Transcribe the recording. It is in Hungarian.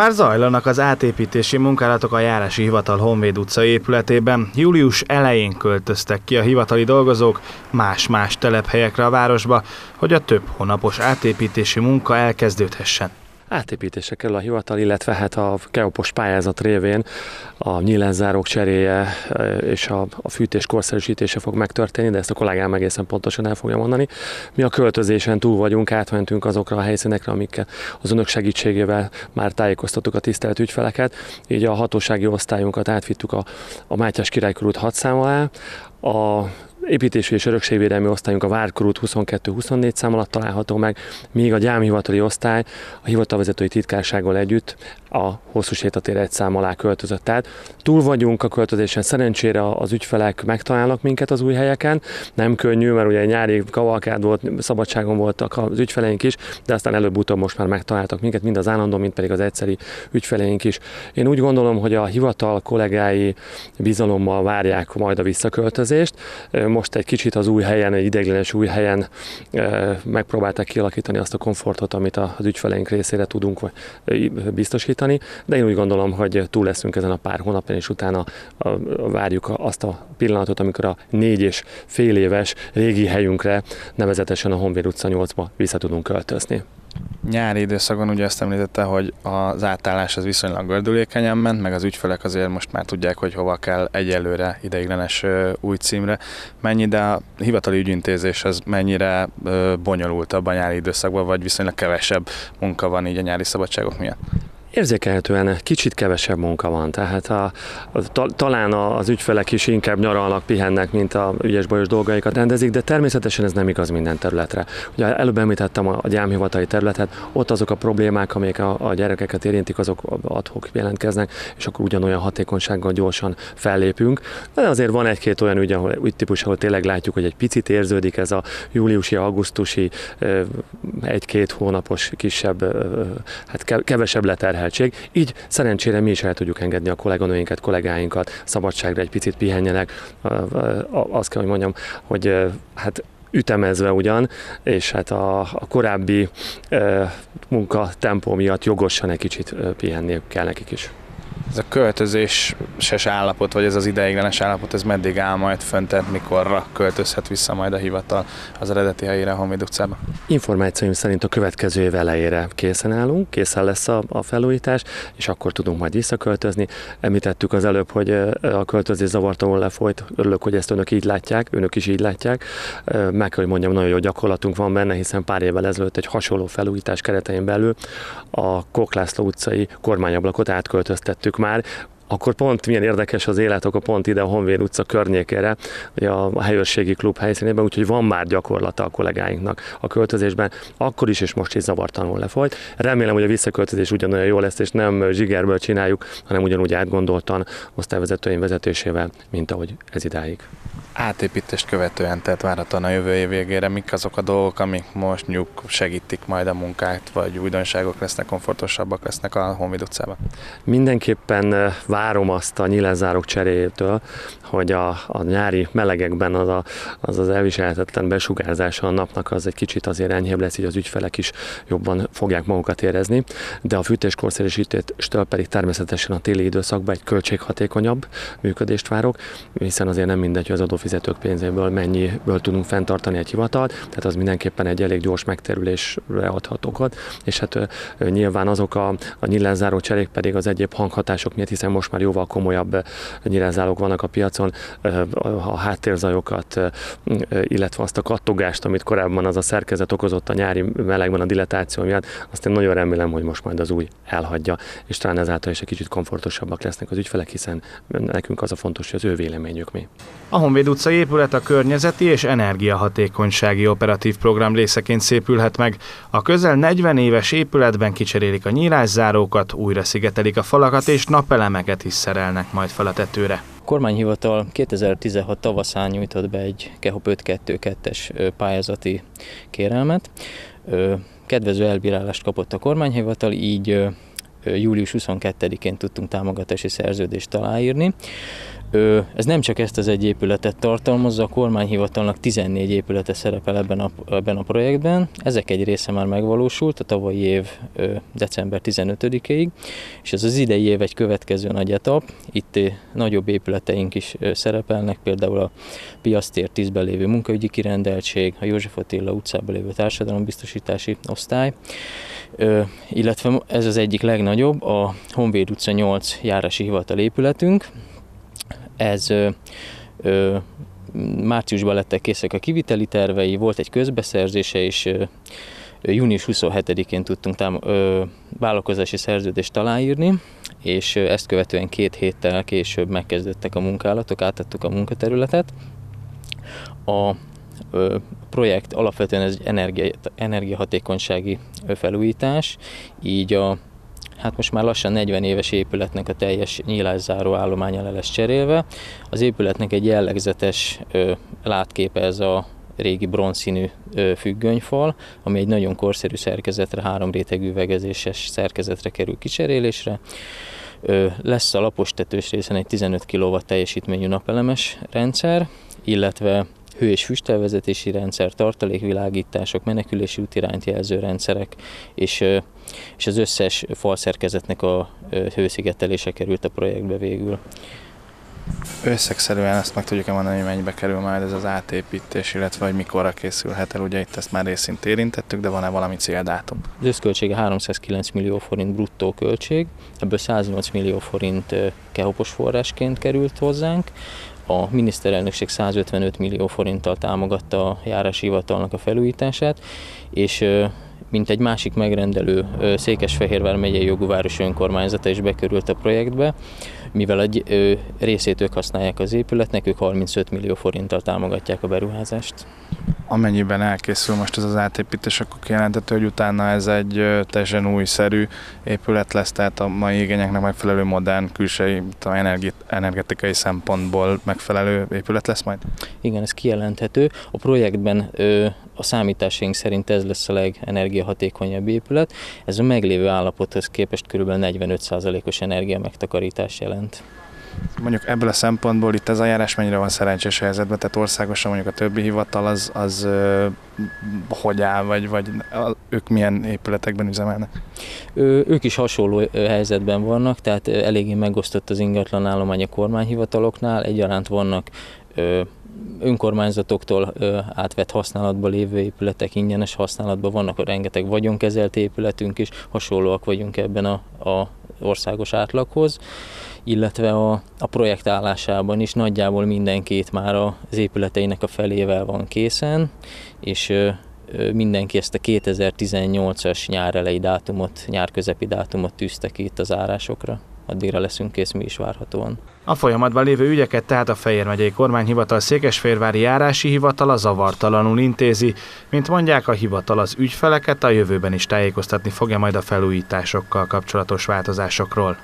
Már zajlanak az átépítési munkálatok a járási hivatal Honvéd utca épületében. Július elején költöztek ki a hivatali dolgozók más-más telephelyekre a városba, hogy a több hónapos átépítési munka elkezdődhessen átépítése kerül a hivatal, illetve hát a Keopos pályázat révén a nyílenzárók cseréje e, és a, a fűtés korszerűsítése fog megtörténni, de ezt a kollégám egészen pontosan el fogja mondani. Mi a költözésen túl vagyunk, átmentünk azokra a helyszínekre, amikkel az önök segítségével már tájékoztattuk a tisztelt ügyfeleket, így a hatósági osztályunkat átvittük a, a Mátyás Király körút 6 alá, a építési és örökségvédelmi osztályunk a Várkorút 22-24 szám alatt található meg, míg a gyámhivatali osztály a hivatalvezetői titkársággal együtt a hosszú sétatér egy szám alá költözött. Tehát túl vagyunk a költözésen, szerencsére az ügyfelek megtalálnak minket az új helyeken. Nem könnyű, mert ugye nyári kavalkád volt, szabadságon voltak az ügyfeleink is, de aztán előbb-utóbb most már megtaláltak minket, mind az állandó, mind pedig az egyszeri ügyfeleink is. Én úgy gondolom, hogy a hivatal kollégái bizalommal várják majd a visszaköltözést. Most egy kicsit az új helyen, egy ideiglenes új helyen eh, megpróbálták kialakítani azt a komfortot, amit az ügyfeleink részére tudunk eh, biztosítani javítani, de én úgy gondolom, hogy túl leszünk ezen a pár hónapon, és utána várjuk azt a pillanatot, amikor a négy és fél éves régi helyünkre, nevezetesen a Honvéd utca 8-ba vissza tudunk költözni. Nyári időszakon ugye azt említette, hogy az átállás az viszonylag gördülékenyen ment, meg az ügyfelek azért most már tudják, hogy hova kell egyelőre ideiglenes új címre Mennyi, de a hivatali ügyintézés az mennyire bonyolultabb a nyári időszakban, vagy viszonylag kevesebb munka van így a nyári szabadságok miatt? Érzékelhetően kicsit kevesebb munka van, tehát a, a, talán az ügyfelek is inkább nyaralnak, pihennek, mint a ügyes bajos dolgaikat rendezik, de természetesen ez nem igaz minden területre. Ugye előbb említettem a gyámhivatali területet, ott azok a problémák, amelyek a, a gyerekeket érintik, azok adhok jelentkeznek, és akkor ugyanolyan hatékonysággal gyorsan fellépünk. De azért van egy-két olyan ügy, ahol, úgy típus, ahol tényleg látjuk, hogy egy picit érződik ez a júliusi, augusztusi, egy-két hónapos kisebb, hát kevesebb leterhelés terheltség, így szerencsére mi is el tudjuk engedni a kolléganőinket, kollégáinkat, szabadságra egy picit pihenjenek. Azt kell, hogy mondjam, hogy hát ütemezve ugyan, és hát a, a korábbi e, munkatempó miatt jogosan egy kicsit pihenni kell nekik is. Ez a költözéses állapot, vagy ez az ideiglenes állapot, ez meddig áll majd fönt, tehát mikorra költözhet vissza majd a hivatal az eredeti helyére, a Honvéd utcába? Információim szerint a következő év elejére készen állunk, készen lesz a, a felújítás, és akkor tudunk majd visszaköltözni. Említettük az előbb, hogy a költözés ahol lefolyt, örülök, hogy ezt önök így látják, önök is így látják. Meg kell, hogy mondjam, nagyon jó gyakorlatunk van benne, hiszen pár évvel ezelőtt egy hasonló felújítás keretein belül a Koklászló utcai kormányablakot átköltöztettük már akkor pont milyen érdekes az élet, akkor pont ide a Honvéd utca környékére, a helyőrségi klub helyszínében, úgyhogy van már gyakorlata a kollégáinknak a költözésben, akkor is és most is zavartanul lefolyt. Remélem, hogy a visszaköltözés ugyanolyan jó lesz, és nem zsigerből csináljuk, hanem ugyanúgy átgondoltan osztályvezetőim vezetésével, mint ahogy ez idáig. Átépítést követően, tehát várhatóan a jövő év végére mik azok a dolgok, amik most nyug segítik majd a munkát, vagy újdonságok lesznek, komfortosabbak lesznek a Honvéd utcában? Mindenképpen eh, vár várom azt a nyilázárok cseréjétől, hogy a, a nyári melegekben az, a, az az elviselhetetlen besugárzása a napnak az egy kicsit azért enyhébb lesz, így az ügyfelek is jobban fogják magukat érezni, de a fűtéskorszerűsítéstől pedig természetesen a téli időszakban egy költséghatékonyabb működést várok, hiszen azért nem mindegy, hogy az adófizetők pénzéből mennyiből tudunk fenntartani egy hivatalt, tehát az mindenképpen egy elég gyors megterülésre adhat okot, és hát nyilván azok a, a nyilázáró cserék pedig az egyéb hanghatások miatt, hiszen most most már jóval komolyabb eh, nyilázálók vannak a piacon, eh, a háttérzajokat, eh, illetve azt a kattogást, amit korábban az a szerkezet okozott a nyári melegben a dilatáció miatt, azt én nagyon remélem, hogy most majd az új elhagyja, és talán ezáltal is egy kicsit komfortosabbak lesznek az ügyfelek, hiszen nekünk az a fontos, hogy az ő véleményük mi. A Honvéd utca épület a környezeti és energiahatékonysági operatív program részeként szépülhet meg. A közel 40 éves épületben kicserélik a nyílászárókat, újra szigetelik a falakat és napelemeket épületeket is szerelnek majd fel a tetőre. A kormányhivatal 2016 tavaszán nyújtott be egy KEHOP 522-es pályázati kérelmet. Kedvező elbírálást kapott a kormányhivatal, így július 22-én tudtunk támogatási szerződést aláírni. Ez nem csak ezt az egy épületet tartalmazza, a kormányhivatalnak 14 épülete szerepel ebben a, ebben a projektben. Ezek egy része már megvalósult a tavalyi év december 15-ig, és ez az idei év egy következő nagy etap. Itt nagyobb épületeink is szerepelnek, például a Piasztér 10-ben lévő munkaügyi kirendeltség, a József Attila utcában lévő társadalombiztosítási osztály, illetve ez az egyik legnagyobb, a Honvéd utca 8 járási hivatal épületünk. Ez márciusban lettek készek a kiviteli tervei, volt egy közbeszerzése, és június 27-én tudtunk tám- ö, vállalkozási szerződést aláírni, és ezt követően két héttel később megkezdődtek a munkálatok, átadtuk a munkaterületet. A projekt alapvetően ez egy energia, energiahatékonysági felújítás, így a hát most már lassan 40 éves épületnek a teljes nyílászáró állománya le lesz cserélve. Az épületnek egy jellegzetes ö, látképe ez a régi bronzszínű ö, függönyfal, ami egy nagyon korszerű szerkezetre, három rétegű vegezéses szerkezetre kerül kicserélésre. Ö, lesz a lapos tetős részen egy 15 kW teljesítményű napelemes rendszer, illetve hő- és füstelvezetési rendszer, tartalékvilágítások, menekülési útirányt jelző rendszerek, és, és az összes falszerkezetnek a hőszigetelése került a projektbe végül. Összegszerűen azt meg tudjuk-e mondani, hogy mennyibe kerül majd ez az átépítés, illetve hogy mikorra készülhet el, ugye itt ezt már részint érintettük, de van-e valami céldátum? Az összköltsége 309 millió forint bruttó költség, ebből 108 millió forint kehopos forrásként került hozzánk, a miniszterelnökség 155 millió forinttal támogatta a járási hivatalnak a felújítását, és mint egy másik megrendelő Székesfehérvár megyei jogú város önkormányzata is bekerült a projektbe, mivel egy részét ők használják az épületnek, ők 35 millió forinttal támogatják a beruházást. Amennyiben elkészül most ez az átépítés, akkor kijelenthető, hogy utána ez egy teljesen újszerű épület lesz, tehát a mai igényeknek megfelelő modern külsei energetikai szempontból megfelelő épület lesz majd? Igen, ez kijelenthető. A projektben a számításaink szerint ez lesz a legenergiahatékonyabb épület. Ez a meglévő állapothoz képest kb. 45%-os energia megtakarítás jelent. Mondjuk ebből a szempontból itt az ajánlás mennyire van szerencsés helyzetben, tehát országosan mondjuk a többi hivatal az, az hogy áll, vagy, vagy ők milyen épületekben üzemelnek? Ő, ők is hasonló helyzetben vannak, tehát eléggé megosztott az ingatlan állomány a kormányhivataloknál, egyaránt vannak önkormányzatoktól átvett használatba lévő épületek ingyenes használatban vannak, rengeteg vagyonkezelt épületünk is, hasonlóak vagyunk ebben a, a országos átlaghoz, illetve a, a projekt állásában is nagyjából mindenkit már az épületeinek a felével van készen, és mindenki ezt a 2018-as nyár elejé dátumot, nyár közepi dátumot tűzte ki itt az árásokra. Addigra leszünk kész mi is várhatóan. A folyamatban lévő ügyeket tehát a Fejér megyei kormányhivatal Székesférvári járási hivatala zavartalanul intézi. Mint mondják, a hivatal az ügyfeleket a jövőben is tájékoztatni fogja majd a felújításokkal kapcsolatos változásokról.